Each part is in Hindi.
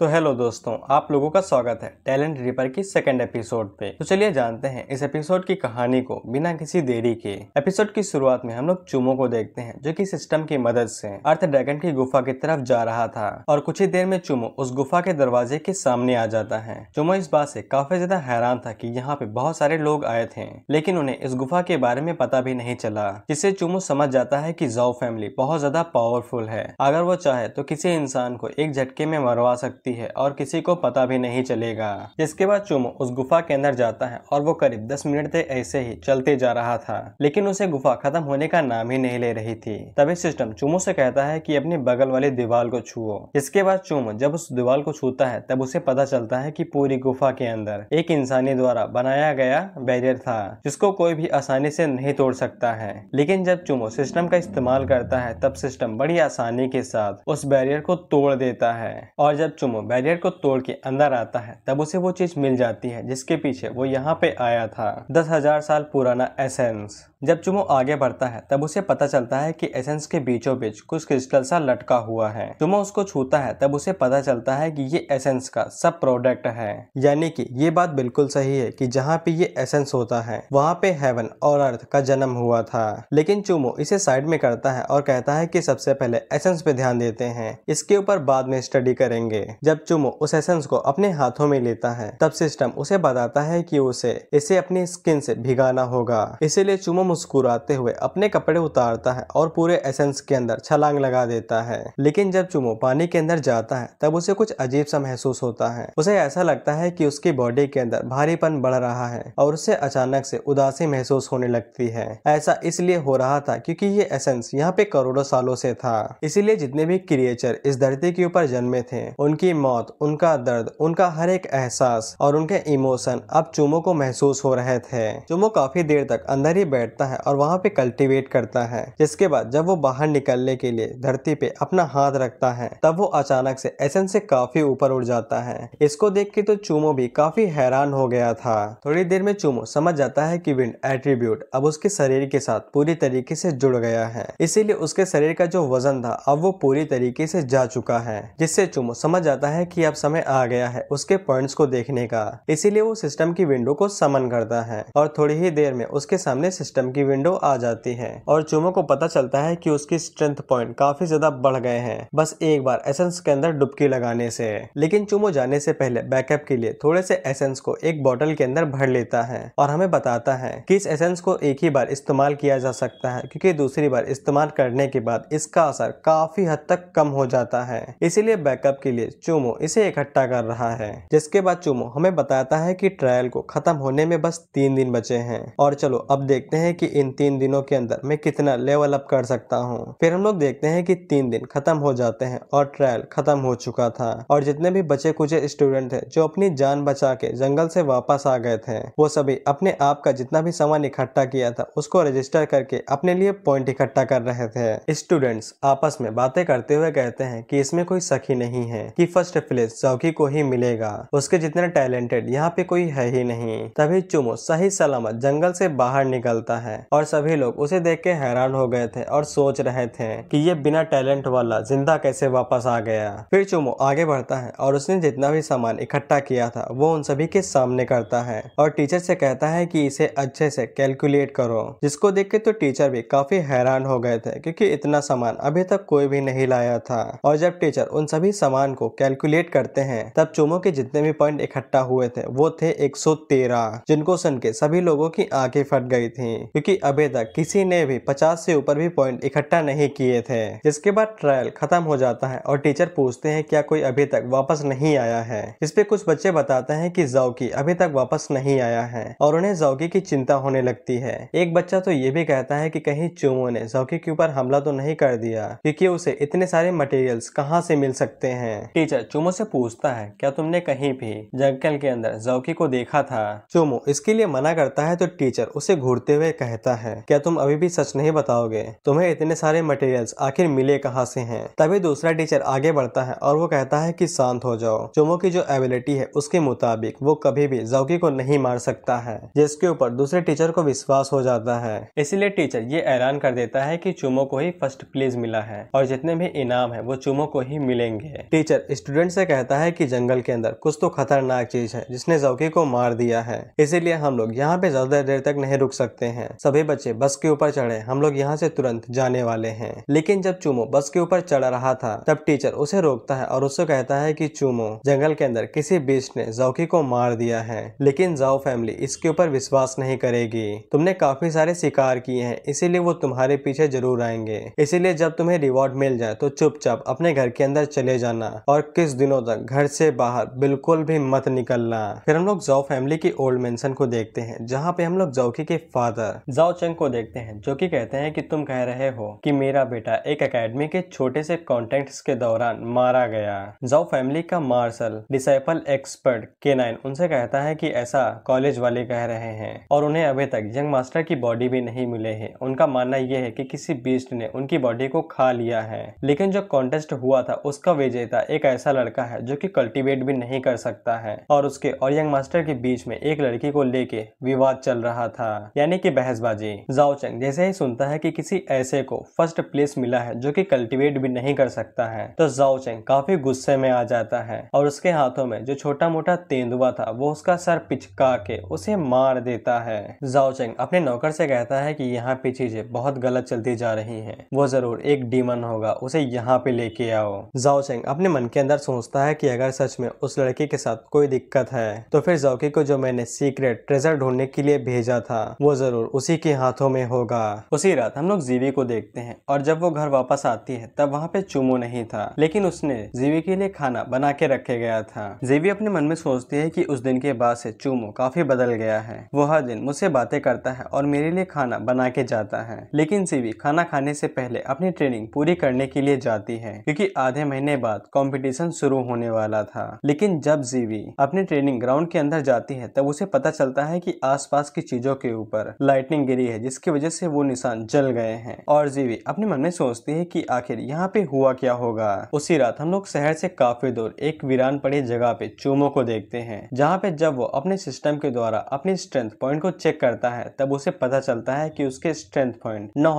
तो हेलो दोस्तों आप लोगों का स्वागत है टैलेंट रिपर की सेकंड एपिसोड पे तो चलिए जानते हैं इस एपिसोड की कहानी को बिना किसी देरी के एपिसोड की शुरुआत में हम लोग चूमो को देखते हैं जो कि सिस्टम की मदद से अर्थ ड्रैगन की गुफा की तरफ जा रहा था और कुछ ही देर में चूमो उस गुफा के दरवाजे के सामने आ जाता है चूमो इस बात से काफी ज्यादा हैरान था की यहाँ पे बहुत सारे लोग आए थे लेकिन उन्हें इस गुफा के बारे में पता भी नहीं चला जिससे चूमो समझ जाता है की जाओ फैमिली बहुत ज्यादा पावरफुल है अगर वो चाहे तो किसी इंसान को एक झटके में मरवा सकती सकती है और किसी को पता भी नहीं चलेगा इसके बाद चुमो उस गुफा के अंदर जाता है और वो करीब दस मिनट तक ऐसे ही चलते जा रहा था लेकिन उसे गुफा खत्म होने का नाम ही नहीं ले रही थी तभी सिस्टम चुमो से कहता है की अपने बगल वाली दीवार को छुओ इसके बाद चुमो जब उस दीवार को छूता है तब उसे पता चलता है की पूरी गुफा के अंदर एक इंसानी द्वारा बनाया गया बैरियर था जिसको कोई भी आसानी से नहीं तोड़ सकता है लेकिन जब चुमो सिस्टम का इस्तेमाल करता है तब सिस्टम बड़ी आसानी के साथ उस बैरियर को तोड़ देता है और जब चुमो वो बैरियर को तोड़ के अंदर आता है तब उसे वो चीज मिल जाती है जिसके पीछे वो यहाँ पे आया था दस हजार साल पुराना एसेंस जब चुमो आगे बढ़ता है तब उसे पता चलता है कि एसेंस के बीचों बीच कुछ क्रिस्टल सा लटका हुआ है चुमो उसको छूता है तब उसे पता चलता है कि ये एसेंस का सब प्रोडक्ट है यानी कि ये बात बिल्कुल सही है कि जहाँ पे ये एसेंस होता है वहाँ पे हेवन और अर्थ का जन्म हुआ था लेकिन चुमो इसे साइड में करता है और कहता है की सबसे पहले एसेंस पे ध्यान देते हैं इसके ऊपर बाद में स्टडी करेंगे जब चुमो उस एसेंस को अपने हाथों में लेता है तब सिस्टम उसे बताता है की उसे इसे अपनी स्किन से भिगाना होगा इसीलिए चुमो मुस्कुराते हुए अपने कपड़े उतारता है और पूरे एसेंस के अंदर छलांग लगा देता है लेकिन जब चुमो पानी के अंदर जाता है तब उसे कुछ अजीब सा महसूस होता है उसे ऐसा लगता है कि उसकी बॉडी के अंदर भारीपन बढ़ रहा है और उसे अचानक से उदासी महसूस होने लगती है ऐसा इसलिए हो रहा था क्योंकि ये एसेंस यहाँ पे करोड़ों सालों से था इसीलिए जितने भी क्रिएचर इस धरती के ऊपर जन्मे थे उनकी मौत उनका दर्द उनका हर एक एहसास और उनके इमोशन अब चुमो को महसूस हो रहे थे चुमो काफी देर तक अंदर ही बैठता करता है और वहाँ पे कल्टीवेट करता है जिसके बाद जब वो बाहर निकलने के लिए धरती पे अपना हाथ रखता है तब वो अचानक से एसन से काफी ऊपर उड़ जाता है इसको देख के तो चूमो भी काफी हैरान हो गया था थोड़ी देर में चूमो समझ जाता है की विंड एट्रीब्यूट अब उसके शरीर के साथ पूरी तरीके से जुड़ गया है इसीलिए उसके शरीर का जो वजन था अब वो पूरी तरीके से जा चुका है जिससे चूमो समझ जाता है की अब समय आ गया है उसके पॉइंट्स को देखने का इसीलिए वो सिस्टम की विंडो को समन करता है और थोड़ी ही देर में उसके सामने सिस्टम की विंडो आ जाती है और चूमो को पता चलता है कि उसकी स्ट्रेंथ पॉइंट काफी ज्यादा बढ़ गए हैं बस एक बार एसेंस के अंदर डुबकी लगाने से लेकिन चूमो जाने से पहले बैकअप के लिए थोड़े से एसेंस को एक बॉटल के अंदर भर लेता है और हमें बताता है कि इस एसेंस को एक ही बार इस्तेमाल किया जा सकता है क्योंकि दूसरी बार इस्तेमाल करने के बाद इसका असर काफी हद तक कम हो जाता है इसीलिए बैकअप के लिए चूमो इसे इकट्ठा कर रहा है जिसके बाद चूमो हमें बताता है कि ट्रायल को खत्म होने में बस तीन दिन बचे हैं और चलो अब देखते हैं कि इन तीन दिनों के अंदर मैं कितना लेवल अप कर सकता हूँ फिर हम लोग देखते हैं कि तीन दिन खत्म हो जाते हैं और ट्रायल खत्म हो चुका था और जितने भी बचे कुचे स्टूडेंट थे जो अपनी जान बचा के जंगल से वापस आ गए थे वो सभी अपने आप का जितना भी सामान इकट्ठा किया था उसको रजिस्टर करके अपने लिए पॉइंट इकट्ठा कर रहे थे स्टूडेंट्स आपस में बातें करते हुए कहते हैं कि इसमें कोई सखी नहीं है कि फर्स्ट प्लेस चौकी को ही मिलेगा उसके जितने टैलेंटेड यहाँ पे कोई है ही नहीं तभी चुमो सही सलामत जंगल से बाहर निकलता है है और सभी लोग उसे देख के हैरान हो गए थे और सोच रहे थे कि ये बिना टैलेंट वाला जिंदा कैसे वापस आ गया फिर चुमो आगे बढ़ता है और उसने जितना भी सामान इकट्ठा किया था वो उन सभी के सामने करता है और टीचर से कहता है की इसे अच्छे से कैलकुलेट करो जिसको देख के तो टीचर भी काफी हैरान हो गए थे क्योंकि इतना सामान अभी तक कोई भी नहीं लाया था और जब टीचर उन सभी सामान को कैलकुलेट करते हैं तब चुमो के जितने भी पॉइंट इकट्ठा हुए थे वो थे 113 जिनको सुन के सभी लोगों की आंखें फट गई थी क्योंकि अभी तक किसी ने भी पचास से ऊपर भी पॉइंट इकट्ठा नहीं किए थे जिसके बाद ट्रायल खत्म हो जाता है और टीचर पूछते हैं क्या कोई अभी तक वापस नहीं आया है इस पे कुछ बच्चे बताते हैं कि जौकी अभी तक वापस नहीं आया है और उन्हें जौकी की चिंता होने लगती है एक बच्चा तो ये भी कहता है की कहीं चूमो ने जौकी के ऊपर हमला तो नहीं कर दिया क्यूँकी उसे इतने सारे मटेरियल्स कहाँ से मिल सकते हैं टीचर चूमो से पूछता है क्या तुमने कहीं भी जंगल के अंदर जौकी को देखा था चूमो इसके लिए मना करता है तो टीचर उसे घूरते हुए कहता है क्या तुम अभी भी सच नहीं बताओगे तुम्हें इतने सारे मटेरियल्स आखिर मिले कहाँ से हैं तभी दूसरा टीचर आगे बढ़ता है और वो कहता है कि शांत हो जाओ चुमो की जो एबिलिटी है उसके मुताबिक वो कभी भी जौकी को नहीं मार सकता है जिसके ऊपर दूसरे टीचर को विश्वास हो जाता है इसलिए टीचर ये ऐलान कर देता है की चुमो को ही फर्स्ट प्लेस मिला है और जितने भी इनाम है वो चुमो को ही मिलेंगे टीचर स्टूडेंट से कहता है की जंगल के अंदर कुछ तो खतरनाक चीज है जिसने जौकी को मार दिया है इसीलिए हम लोग यहाँ पे ज्यादा देर तक नहीं रुक सकते हैं सभी बच्चे बस के ऊपर चढ़े हम लोग यहाँ से तुरंत जाने वाले हैं लेकिन जब चूमो बस के ऊपर चढ़ रहा था तब टीचर उसे रोकता है और उससे कहता है कि चूमो जंगल के अंदर किसी बीच ने जौकी को मार दिया है लेकिन जाओ फैमिली इसके ऊपर विश्वास नहीं करेगी तुमने काफी सारे शिकार किए हैं इसीलिए वो तुम्हारे पीछे जरूर आएंगे इसीलिए जब तुम्हें रिवॉर्ड मिल जाए तो चुपचाप अपने घर के अंदर चले जाना और किस दिनों तक घर से बाहर बिल्कुल भी मत निकलना फिर हम लोग जाओ फैमिली की ओल्ड मेंशन को देखते हैं जहाँ पे हम लोग जौकी के फादर किया जाओ चंग को देखते हैं जो कि कहते हैं कि तुम कह रहे हो कि मेरा बेटा एक एकेडमी के छोटे से कॉन्टेक्ट के दौरान मारा गया जाओ फैमिली का मार्शल डिसाइपल एक्सपर्ट के उनसे कहता है कि ऐसा कॉलेज वाले कह रहे हैं और उन्हें अभी तक यंग मास्टर की बॉडी भी नहीं मिले है उनका मानना यह है कि किसी बीस्ट ने उनकी बॉडी को खा लिया है लेकिन जो कॉन्टेस्ट हुआ था उसका विजेता एक ऐसा लड़का है जो कि कल्टीवेट भी नहीं कर सकता है और उसके और यंग मास्टर के बीच में एक लड़की को लेके विवाद चल रहा था यानी कि बहर बहसबाजी जाओ चेंग जैसे ही सुनता है कि किसी ऐसे को फर्स्ट प्लेस मिला है जो कि कल्टीवेट भी नहीं कर सकता है तो जाओ चेंग काफी गुस्से में आ जाता है और उसके हाथों में जो छोटा मोटा तेंदुआ था वो उसका सर पिचका के उसे मार देता है जाओ चेंग अपने नौकर से कहता है कि यहाँ पे चीजें बहुत गलत चलती जा रही हैं वो जरूर एक डीमन होगा उसे यहाँ पे लेके आओ जाओ चेंग अपने मन के अंदर सोचता है कि अगर सच में उस लड़के के साथ कोई दिक्कत है तो फिर जाओकी को जो मैंने सीक्रेट ट्रेजर ढूंढने के लिए भेजा था वो जरूर उसी के हाथों में होगा उसी रात हम लोग जीवी को देखते हैं और जब वो घर वापस आती है तब वहाँ पे चुमो नहीं था लेकिन उसने जीवी के लिए खाना बना के रखे गया था जीवी अपने मन में सोचती है कि उस दिन के बाद से चुमो काफी बदल गया है वो हर दिन मुझसे बातें करता है और मेरे लिए खाना बना के जाता है लेकिन जीवी खाना खाने से पहले अपनी ट्रेनिंग पूरी करने के लिए जाती है क्योंकि आधे महीने बाद कंपटीशन शुरू होने वाला था लेकिन जब जीवी अपनी ट्रेनिंग ग्राउंड के अंदर जाती है तब उसे पता चलता है कि आसपास की चीजों के ऊपर लाइट लाइटनिंग गिरी है जिसकी वजह से वो निशान जल गए हैं और जीवी अपने मन में सोचती है कि आखिर यहाँ पे हुआ क्या होगा उसी रात हम लोग शहर से काफी दूर एक वीरान पड़ी जगह पे चूमो को देखते हैं जहाँ पे जब वो अपने सिस्टम के द्वारा अपनी स्ट्रेंथ पॉइंट को चेक करता है तब उसे पता चलता है की उसके स्ट्रेंथ पॉइंट नौ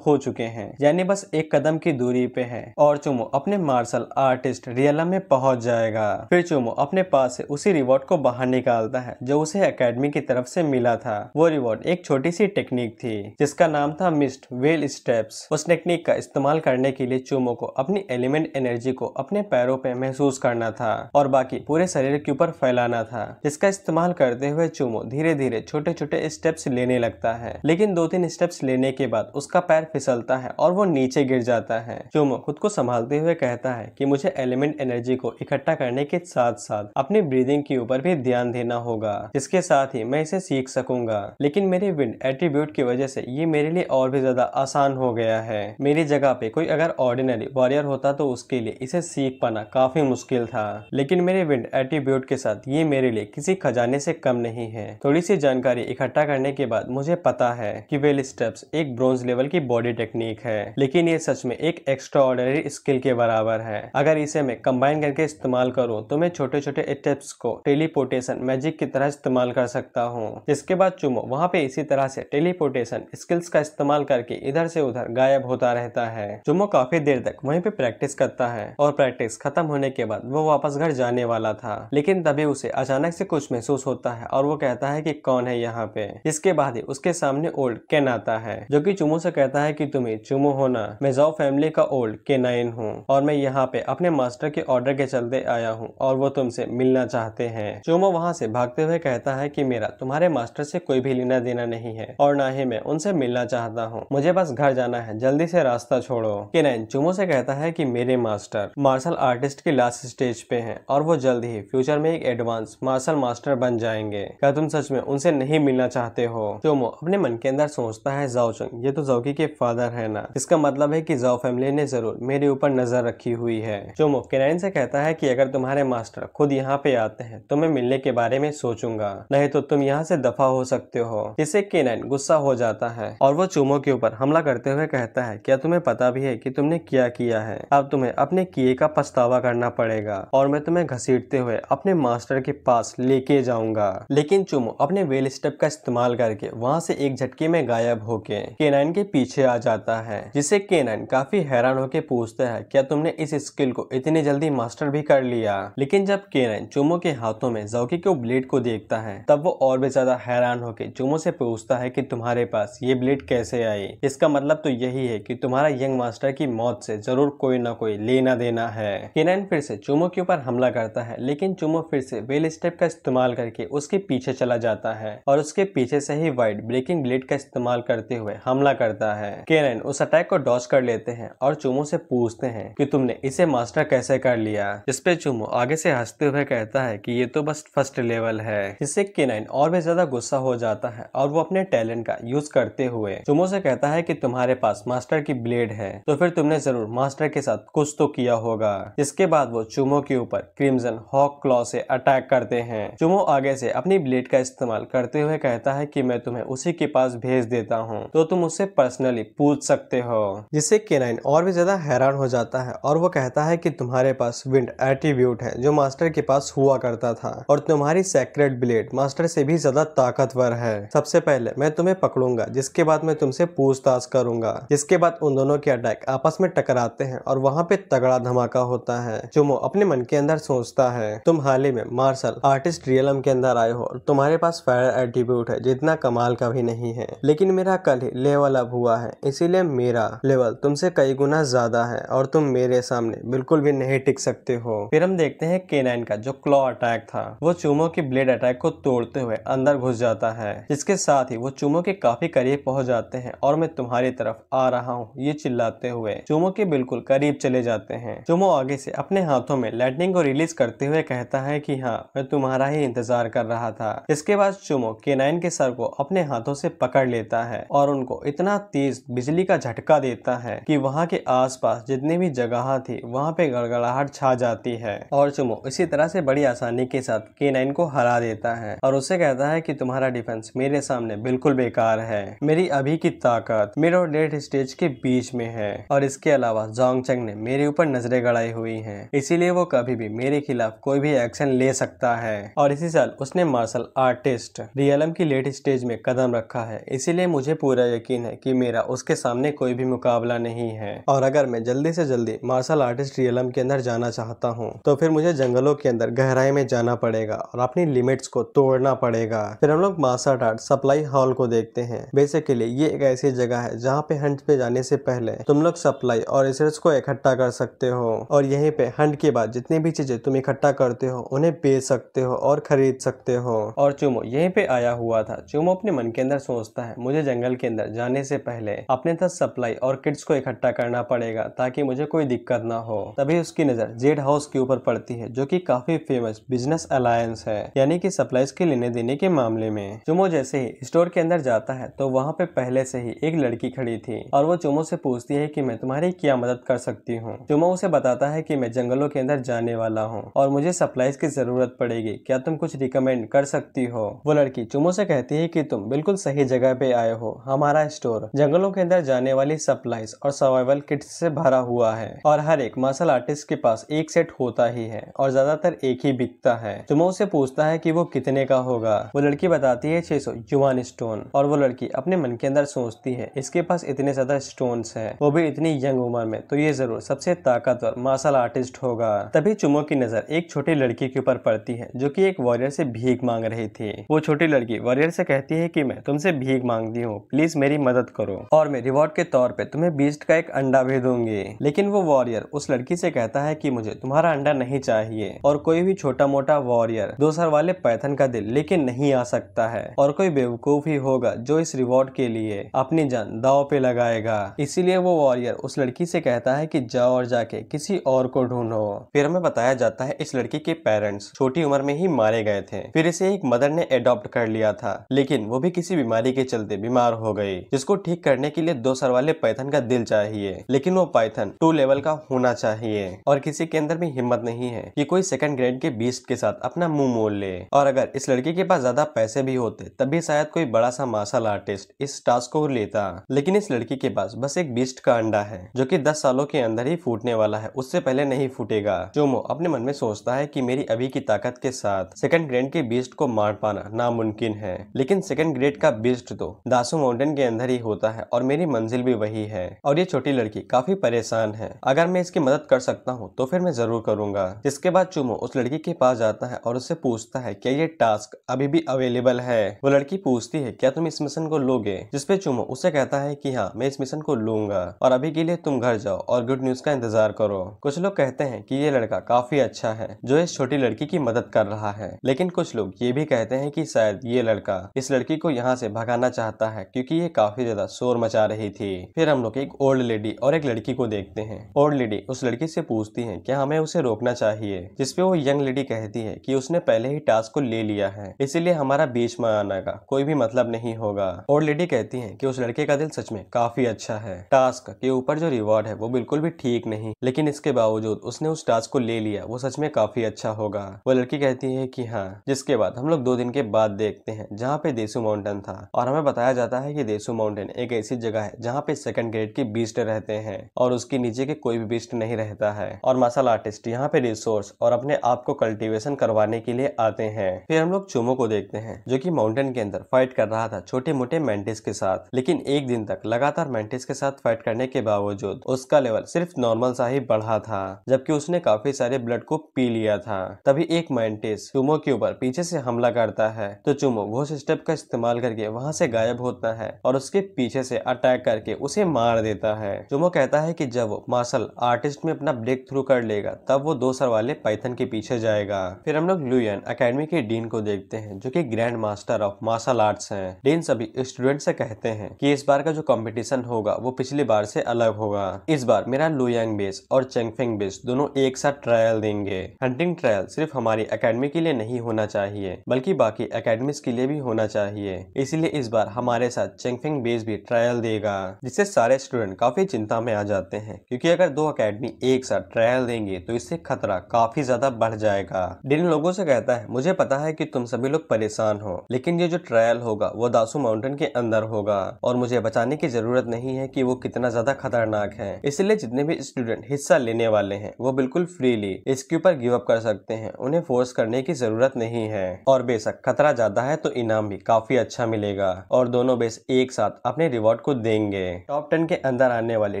हो चुके हैं यानी बस एक कदम की दूरी पे है और चूमो अपने मार्शल आर्टिस्ट रियला में पहुंच जाएगा फिर चूमो अपने पास से उसी रिवॉर्ड को बाहर निकालता है जो उसे अकेडमी की तरफ से मिला था वो रिवॉर्ड एक छोटे छोटी सी टेक्निक थी जिसका नाम था मिस्ट वेल स्टेप्स उस टेक्निक का इस्तेमाल करने के लिए चूमो को अपनी एलिमेंट एनर्जी को अपने पैरों पे महसूस करना था और बाकी पूरे शरीर के ऊपर फैलाना था जिसका इस्तेमाल करते हुए चूमो धीरे धीरे छोटे छोटे स्टेप्स लेने लगता है लेकिन दो तीन स्टेप्स लेने के बाद उसका पैर फिसलता है और वो नीचे गिर जाता है चूमो खुद को संभालते हुए कहता है की मुझे एलिमेंट एनर्जी को इकट्ठा करने के साथ साथ अपनी ब्रीदिंग के ऊपर भी ध्यान देना होगा जिसके साथ ही मैं इसे सीख सकूंगा लेकिन मेरे बिन एट्रीब्यूट की वजह से ये मेरे लिए और भी ज़्यादा आसान हो गया है मेरी जगह पे कोई अगर ऑर्डिनरी वॉरियर होता तो उसके लिए इसे सीख पाना काफ़ी मुश्किल था लेकिन मेरे विंड एट्रीब्यूट के साथ ये मेरे लिए किसी खजाने से कम नहीं है थोड़ी सी जानकारी इकट्ठा करने के बाद मुझे पता है कि वेल स्टेप्स एक ब्रॉन्ज लेवल की बॉडी टेक्निक है लेकिन ये सच में एक एक्स्ट्रा ऑर्डिनरी स्किल के बराबर है अगर इसे मैं कंबाइन करके इस्तेमाल करूँ तो मैं छोटे छोटे स्टेप्स को टेलीपोर्टेशन मैजिक की तरह इस्तेमाल कर सकता हूँ इसके बाद चुमो वहाँ पे इसी तरह से टेलीपोर्टेशन स्किल्स का इस्तेमाल करके इधर से उधर गायब होता रहता है जुम्मो काफी देर तक वहीं पे प्रैक्टिस करता है और प्रैक्टिस खत्म होने के बाद वो वापस घर जाने वाला था लेकिन तभी उसे अचानक से कुछ महसूस होता है और वो कहता है की कौन है यहाँ पे इसके बाद ही उसके सामने ओल्ड केन आता है जो की चुमो से कहता है की तुम्हें चुमो होना मैं जाओ फैमिली का ओल्ड के नाइन हूँ और मैं यहाँ पे अपने मास्टर के ऑर्डर के चलते आया हूँ और वो तुमसे मिलना चाहते हैं चुमो वहाँ से भागते हुए कहता है की मेरा तुम्हारे मास्टर से कोई भी लेना देना नहीं नहीं है और ना ही मैं उनसे मिलना चाहता हूँ मुझे बस घर जाना है जल्दी से रास्ता छोड़ो किरेन चुमो से कहता है कि मेरे मास्टर मार्शल आर्टिस्ट की लास्ट स्टेज पे हैं और वो जल्द ही फ्यूचर में एक एडवांस मार्शल मास्टर बन जाएंगे क्या तुम सच में उनसे नहीं मिलना चाहते हो चुमो अपने मन के अंदर सोचता है चुंग ये तो जौकी के फादर है ना इसका मतलब है की जाओ फैमिली ने जरूर मेरे ऊपर नजर रखी हुई है चुमो किरेन से कहता है की अगर तुम्हारे मास्टर खुद यहाँ पे आते हैं तो मैं मिलने के बारे में सोचूंगा नहीं तो तुम यहाँ से दफा हो सकते हो इसे केनाइन गुस्सा हो जाता है और वो चूमो के ऊपर हमला करते हुए कहता है क्या तुम्हें पता भी है कि तुमने क्या किया है अब तुम्हें अपने किए का पछतावा करना पड़ेगा और मैं तुम्हें घसीटते हुए अपने मास्टर के पास लेके जाऊंगा लेकिन चूमो अपने वेल स्टेप का इस्तेमाल करके वहाँ से एक झटके में गायब होके केनाइन के पीछे आ जाता है जिसे केनाइन काफी हैरान होके पूछता है क्या तुमने इस स्किल को इतनी जल्दी मास्टर भी कर लिया लेकिन जब केनाइन चूमो के हाथों में जौकी के ब्लेड को देखता है तब वो और भी ज्यादा हैरान होके चूमो से पूछ पूछता है कि तुम्हारे पास ये ब्लेड कैसे आई इसका मतलब तो यही है कि तुम्हारा यंग मास्टर की मौत से जरूर कोई ना कोई लेना देना है किरण फिर से चुमो के ऊपर हमला करता है लेकिन चुमो फिर से वेल स्टेप का इस्तेमाल करके उसके पीछे चला जाता है और उसके पीछे से ही वाइड ब्रेकिंग ब्लेड का इस्तेमाल करते हुए हमला करता है केनाइन उस अटैक को डॉच कर लेते हैं और चुमो से पूछते हैं कि तुमने इसे मास्टर कैसे कर लिया पे चुमो आगे से हंसते हुए कहता है कि ये तो बस फर्स्ट लेवल है जिससे केनाइन और भी ज्यादा गुस्सा हो जाता है और वो अपने टैलेंट का यूज करते हुए चुमो से कहता है कि तुम्हारे पास मास्टर की ब्लेड है तो फिर तुमने जरूर मास्टर के साथ कुछ तो किया होगा इसके बाद वो चुमो के ऊपर क्रिमजन हॉक क्लॉ से अटैक करते हैं चुमो आगे से अपनी ब्लेड का इस्तेमाल करते हुए कहता है कि मैं तुम्हें उसी के पास भेज देता हूँ तो तुम उससे पर्सनली पूछ सकते हो जिससे केनाइन और भी ज्यादा हैरान हो जाता है और वो कहता है की तुम्हारे पास विंड एटीब्यूट है जो मास्टर के पास हुआ करता था और तुम्हारी सेक्रेट ब्लेड मास्टर से भी ज्यादा ताकतवर है सबसे पहले पहले मैं तुम्हें पकड़ूंगा जिसके बाद मैं तुमसे पूछताछ करूंगा जिसके बाद उन दोनों के अटैक आपस में टकराते हैं और वहाँ पे तगड़ा धमाका होता है चुमो अपने मन के अंदर सोचता है तुम हाल ही में मार्शल आर्टिस्ट रियलम के अंदर आए हो और तुम्हारे पास फायर एट्रीब्यूट है जितना कमाल का भी नहीं है लेकिन मेरा कल ही लेवल अप हुआ है इसीलिए मेरा लेवल तुमसे कई गुना ज्यादा है और तुम मेरे सामने बिल्कुल भी नहीं टिक सकते हो फिर हम देखते हैं केनाइन का जो क्लॉ अटैक था वो चूमो की ब्लेड अटैक को तोड़ते हुए अंदर घुस जाता है जिसके साथ साथ ही वो चूमो के काफी करीब पहुंच जाते हैं और मैं तुम्हारी तरफ आ रहा हूँ ये चिल्लाते हुए चूमो के बिल्कुल करीब चले जाते हैं चूमो आगे से अपने हाथों में लाइटनिंग को रिलीज करते हुए कहता है की हाँ मैं तुम्हारा ही इंतजार कर रहा था इसके बाद चूमो केनाइन के सर को अपने हाथों से पकड़ लेता है और उनको इतना तेज बिजली का झटका देता है कि वहाँ के आसपास जितनी भी जगह थी वहाँ पे गड़गड़ाहट छा जाती है और चुमो इसी तरह से बड़ी आसानी के साथ के को हरा देता है और उसे कहता है कि तुम्हारा डिफेंस मेरे सामने सामने बिल्कुल बेकार है मेरी अभी की ताकत मेरे और डेट स्टेज के बीच में है और इसके अलावा जोंग चंग ने मेरे ऊपर नजरें गड़ाई हुई है इसीलिए वो कभी भी मेरे खिलाफ कोई भी एक्शन ले सकता है और इसी साल उसने मार्शल आर्टिस्ट रियलम की लेट स्टेज में कदम रखा है इसीलिए मुझे पूरा यकीन है कि मेरा उसके सामने कोई भी मुकाबला नहीं है और अगर मैं जल्दी से जल्दी मार्शल आर्टिस्ट रियलम के अंदर जाना चाहता हूँ तो फिर मुझे जंगलों के अंदर गहराई में जाना पड़ेगा और अपनी लिमिट्स को तोड़ना पड़ेगा फिर हम लोग martial art supply supply hall को देखते हैं बेसिकली ये एक ऐसी जगह है जहाँ पे हंट पे जाने से पहले तुम लोग सप्लाई और रिसर्च को इकट्ठा कर सकते हो और यहीं पे हंट के बाद जितनी भी चीजें तुम इकट्ठा करते हो उन्हें बेच सकते हो और खरीद सकते हो और चुमो यहीं पे आया हुआ था चुमो अपने मन के अंदर सोचता है मुझे जंगल के अंदर जाने से पहले अपने तक सप्लाई और किड्स को इकट्ठा करना पड़ेगा ताकि मुझे कोई दिक्कत ना हो तभी उसकी नजर जेड हाउस के ऊपर पड़ती है जो कि काफी फेमस बिजनेस अलायंस है यानी कि सप्लाईज के लेने देने के मामले में चुमो जैसे ही स्टोर के अंदर जाता है तो वहाँ पे पहले से ही एक लड़की खड़ी थी और वो चुमो से पूछती है कि मैं तुम्हारी क्या मदद कर सकती हूँ चुमो उसे बताता है कि मैं जंगलों के अंदर जाने वाला हूँ और मुझे सप्लाईज की जरूरत पड़ेगी क्या तुम कुछ रिकमेंड कर सकती हो वो लड़की चुमो से कहती है की तुम बिल्कुल सही जगह पे आए हो हमारा स्टोर जंगलों के अंदर जाने वाली सप्लाईज और सर्वाइवल किट से भरा हुआ है और हर एक मार्शल आर्टिस्ट के पास एक सेट होता ही है और ज्यादातर एक ही बिकता है चुमो उसे पूछता है की वो कितने का होगा वो लड़की बताती है छह सौ वन स्टोन और वो लड़की अपने मन के अंदर सोचती है इसके पास इतने ज्यादा स्टोन है वो भी इतनी यंग उम्र में तो ये जरूर सबसे ताकतवर मार्शल आर्टिस्ट होगा तभी चुमो की नजर एक छोटी लड़की के ऊपर पड़ती है जो की एक वॉरियर से भीख मांग रही थी वो छोटी लड़की वॉरियर से कहती है की मैं तुमसे भीख मांगती हूँ प्लीज मेरी मदद करो और मैं रिवॉर्ड के तौर पर तुम्हें बीस्ट का एक अंडा भी दूंगी लेकिन वो वॉरियर उस लड़की से कहता है की मुझे तुम्हारा अंडा नहीं चाहिए और कोई भी छोटा मोटा वॉरियर दो सर वाले पैथन का दिल लेकिन नहीं आ सकता है और कोई बेवकूफ बेवकूफी होगा जो इस रिवॉर्ड के लिए अपनी जान दाव पे लगाएगा इसीलिए वो वॉरियर उस लड़की से कहता है कि जाओ और जाके किसी और को ढूंढो फिर हमें बताया जाता है इस लड़की के पेरेंट्स छोटी उम्र में ही मारे गए थे फिर इसे एक मदर ने एडॉप्ट कर लिया था लेकिन वो भी किसी बीमारी के चलते बीमार हो गयी जिसको ठीक करने के लिए दो सर वाले पैथन का दिल चाहिए लेकिन वो पैथन टू लेवल का होना चाहिए और किसी के अंदर भी हिम्मत नहीं है की कोई सेकंड ग्रेड के बीस के साथ अपना मुंह मोल ले और अगर इस लड़की के पास ज्यादा पैसे भी होते तभी शायद कोई बड़ा सा मार्शल आर्टिस्ट इस टास्क को लेता लेकिन इस लड़की के पास बस एक बिस्ट का अंडा है जो कि 10 सालों के अंदर ही फूटने वाला है उससे पहले नहीं फूटेगा जोमो अपने मन में सोचता है कि मेरी अभी की ताकत के साथ सेकंड ग्रेड के बीस्ट को मार पाना नामुमकिन है लेकिन सेकंड ग्रेड का बीस्ट तो दासो माउंटेन के अंदर ही होता है और मेरी मंजिल भी वही है और ये छोटी लड़की काफी परेशान है अगर मैं इसकी मदद कर सकता हूँ तो फिर मैं जरूर करूंगा जिसके बाद चुमो उस लड़की के पास जाता है और उससे पूछता है क्या ये टास्क अभी भी अवेलेबल है वो लड़की पूछ पूछती है क्या तुम इस मिशन को लोगे जिसपे चुमो उसे कहता है की हाँ मैं इस मिशन को लूंगा और अभी के लिए तुम घर जाओ और गुड न्यूज का इंतजार करो कुछ लोग कहते हैं की ये लड़का काफी अच्छा है जो इस छोटी लड़की की मदद कर रहा है लेकिन कुछ लोग ये भी कहते हैं की शायद ये लड़का इस लड़की को यहाँ से भगाना चाहता है क्योंकि ये काफी ज्यादा शोर मचा रही थी फिर हम लोग एक ओल्ड लेडी और एक लड़की को देखते हैं ओल्ड लेडी उस लड़की से पूछती है क्या हमें उसे रोकना चाहिए जिसपे वो यंग लेडी कहती है कि उसने पहले ही टास्क को ले लिया है इसीलिए हमारा बीच में आने का कोई भी मतलब नहीं होगा और लेडी कहती है की उस लड़के का दिल सच में काफी अच्छा है टास्क के ऊपर जो रिवॉर्ड है वो बिल्कुल भी ठीक नहीं लेकिन इसके बावजूद उसने उस टास्क को ले लिया वो सच में काफी अच्छा होगा वो लड़की कहती है की हाँ जिसके बाद हम लोग दो दिन के बाद देखते हैं जहाँ पे देसू माउंटेन था और हमें बताया जाता है की देसू माउंटेन एक ऐसी जगह है जहाँ पे सेकंड ग्रेड के बीस्ट रहते हैं और उसके नीचे के कोई भी बीस्ट नहीं रहता है और मसाला आर्टिस्ट यहाँ पे रिसोर्स और अपने आप को कल्टीवेशन करवाने के लिए आते हैं फिर हम लोग चुमो को देखते हैं जो की माउंटेन के अंदर फाइट फाइट कर रहा था छोटे मोटे मेंटिस के साथ लेकिन एक दिन तक लगातार मेंटिस के साथ फाइट करने के बावजूद उसका लेवल सिर्फ नॉर्मल सा ही बढ़ा था जबकि उसने काफी सारे ब्लड को पी लिया था तभी एक मेंटिस चुमो के ऊपर पीछे से हमला करता है तो चुमो घोष स्टेप का इस्तेमाल करके वहाँ से गायब होता है और उसके पीछे से अटैक करके उसे मार देता है चुमो कहता है की जब वो मार्शल आर्टिस्ट में अपना ब्रेक थ्रू कर लेगा तब वो दो सर वाले पैथन के पीछे जाएगा फिर हम लोग लुयन अकेडमी के डीन को देखते हैं जो की grand master of martial arts हैं डीन सभी स्टूडेंट से कहते हैं कि इस बार का जो कंपटीशन होगा वो पिछली बार से अलग होगा इस बार मेरा लुयांग बेस और चेंगफेंग बेस दोनों एक साथ ट्रायल देंगे हंटिंग ट्रायल सिर्फ हमारी अकेडमी के लिए नहीं होना चाहिए बल्कि बाकी अकेडमी के लिए भी होना चाहिए इसीलिए इस बार हमारे साथ चेंगफेंग बेस भी ट्रायल देगा जिससे सारे स्टूडेंट काफी चिंता में आ जाते हैं क्यूँकी अगर दो अकेडमी एक साथ ट्रायल देंगे तो इससे खतरा काफी ज्यादा बढ़ जाएगा डेन लोगों से कहता है मुझे पता है कि तुम सभी लोग परेशान हो लेकिन ये जो ट्रायल जल होगा वो दासू माउंटेन के अंदर होगा और मुझे बचाने की जरूरत नहीं है कि वो कितना ज्यादा खतरनाक है इसलिए जितने भी स्टूडेंट हिस्सा लेने वाले हैं वो बिल्कुल फ्रीली इसके ऊपर गिव अप कर सकते हैं उन्हें फोर्स करने की जरूरत नहीं है और बेशक खतरा ज्यादा है तो इनाम भी काफी अच्छा मिलेगा और दोनों बेस एक साथ अपने रिवॉर्ड को देंगे टॉप टेन के अंदर आने वाले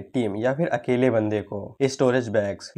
टीम या फिर अकेले बंदे को storage bags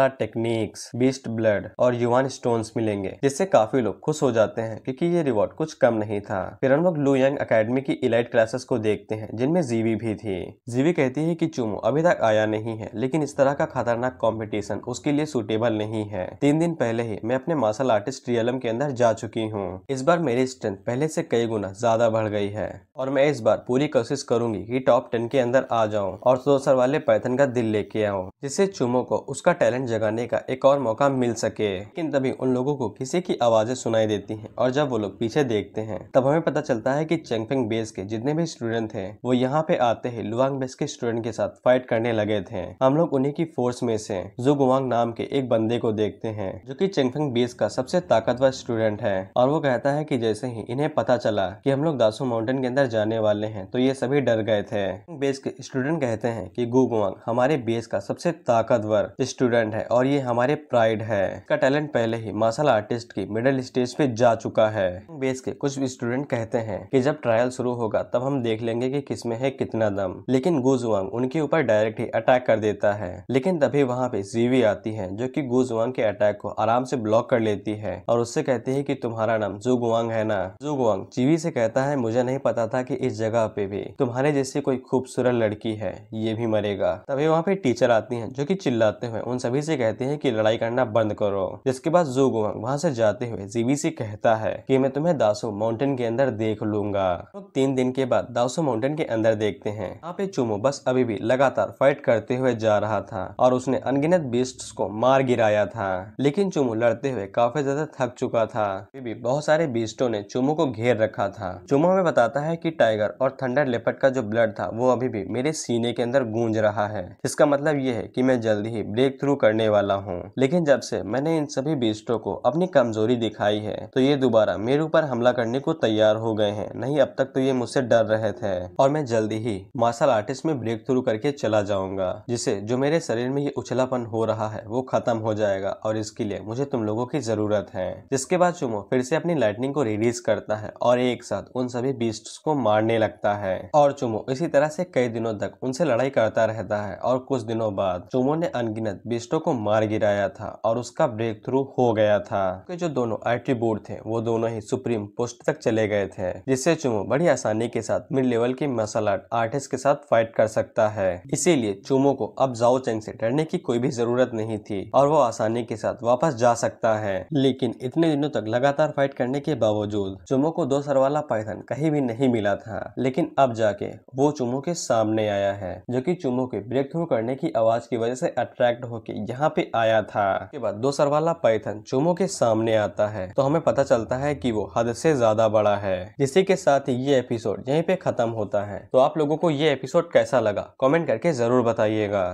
art techniques beast blood और युवान स्टोन्स मिलेंगे जिससे काफी लोग खुश हो जाते हैं क्योंकि ये रिवॉर्ड कुछ कम नहीं था फिर हम लोग लू यंग अकेडमी की इलाइट क्लासेस को देखते हैं जिनमें जीवी भी थी जीवी कहती है कि चुमो अभी तक आया नहीं है लेकिन इस तरह का खतरनाक कॉम्पिटिशन उसके लिए सुटेबल नहीं है तीन दिन पहले ही मैं अपने मार्शल आर्टिस्ट रियलम के अंदर जा चुकी हूँ इस बार मेरी स्ट्रेंथ पहले से कई गुना ज्यादा बढ़ गई है और मैं इस बार पूरी कोशिश करूंगी कि टॉप टेन के अंदर आ जाऊं और दो सर वाले पैथन का दिल लेके आऊं जिससे चुमो को उसका टैलेंट जगाने का एक और मौका मिल सके लेकिन तभी उन लोगों को किसी की आवाजें सुनाई देती हैं और जब वो लोग पीछे देखते हैं तब हमें पता चलता है कि चेंगफेंग बेस के जितने भी स्टूडेंट थे वो यहाँ पे आते ही लुवांग बेस के स्टूडेंट के साथ फाइट करने लगे थे हम लोग उन्हीं की फोर्स में से जो गुवांग नाम के एक बंदे को देखते हैं जो कि चेंगफेंग बेस का सबसे ताकतवर स्टूडेंट है और वो कहता है कि जैसे ही इन्हें पता चला कि हम लोग दासू माउंटेन के अंदर जाने वाले हैं तो ये सभी डर गए थे बेस के स्टूडेंट कहते हैं की गु गुगुवांग हमारे बेस का सबसे ताकतवर स्टूडेंट है और ये हमारे प्राइड है इसका टैलेंट पहले ही मार्शल आर्टिस्ट की मिडिल स्टेज पे जा चुका है बेस के कुछ स्टूडेंट कहते हैं कि जब ट्रायल शुरू होगा तब हम देख लेंगे कि किसमें है कितना दम लेकिन गुजवांग उनके ऊपर डायरेक्ट ही अटैक कर देता है लेकिन तभी वहाँ पे जीवी आती है जो कि गुजुआंग के अटैक को आराम से ब्लॉक कर लेती है और उससे कहती है कि तुम्हारा नाम जुगुआंग है ना जुगुआंग जीवी से कहता है मुझे नहीं पता था की इस जगह पे भी तुम्हारे जैसी कोई खूबसूरत लड़की है ये भी मरेगा तभी वहाँ पे टीचर आती है जो की चिल्लाते हुए उन सभी से कहते हैं की लड़ाई करना बंद करो जिसके बाद जुगुआंग वहाँ से जाते हुए जीवी से कहता है की मैं तुम्हें दासू माउंटेन के अंदर अंदर देख लूंगा तो तीन दिन के बाद दाउसो माउंटेन के अंदर देखते हैं यहाँ पे चूमो बस अभी भी लगातार फाइट करते हुए जा रहा था और उसने अनगिनत बीस्ट को मार गिराया था लेकिन चूमो लड़ते हुए काफी ज्यादा थक चुका था भी बहुत सारे बीस्टों ने चूमो को घेर रखा था चूमो हमें बताता है की टाइगर और थंडर लेपट का जो ब्लड था वो अभी भी मेरे सीने के अंदर गूंज रहा है इसका मतलब ये है की मैं जल्दी ही ब्रेक थ्रू करने वाला हूँ लेकिन जब से मैंने इन सभी बीस्टों को अपनी कमजोरी दिखाई है तो ये दोबारा मेरे ऊपर हमला करने को तैयार तैयार हो गए हैं नहीं अब तक तो ये मुझसे डर रहे थे और मैं जल्दी ही मार्शल आर्टिस्ट में ब्रेक थ्रू करके चला जाऊंगा जिसे जो मेरे शरीर में ये उछलापन हो रहा है वो खत्म हो जाएगा और इसके लिए मुझे तुम लोगों की जरूरत है जिसके बाद चुमो फिर से अपनी लाइटनिंग को रिलीज करता है और एक साथ उन सभी बीस्ट को मारने लगता है और चुमो इसी तरह से कई दिनों तक उनसे लड़ाई करता रहता है और कुछ दिनों बाद चुमो ने अनगिनत बिस्टो को मार गिराया था और उसका ब्रेक थ्रू हो गया था जो दोनों बोर्ड थे वो दोनों ही सुप्रीम पोस्ट तक चले गए गए थे जिससे चुमो बड़ी आसानी के साथ मिड लेवल के मसल आर्ट आर्टिस्ट के साथ फाइट कर सकता है इसीलिए चुमो को अब जाओ चेंग से डरने की कोई भी जरूरत नहीं थी और वो आसानी के साथ वापस जा सकता है लेकिन इतने दिनों तक लगातार फाइट करने के बावजूद चुमो को दो सर वाला पाइथन कहीं भी नहीं मिला था लेकिन अब जाके वो चुमो के सामने आया है जो की चुमो के ब्रेक थ्रू करने की आवाज की वजह से अट्रैक्ट होके यहाँ पे आया था के बाद दो सर वाला पाइथन चुमो के सामने आता है तो हमें पता चलता है की वो हद से ज्यादा बड़ा है है इसी के साथ ही ये एपिसोड यहीं पे खत्म होता है तो आप लोगों को ये एपिसोड कैसा लगा कमेंट करके जरूर बताइएगा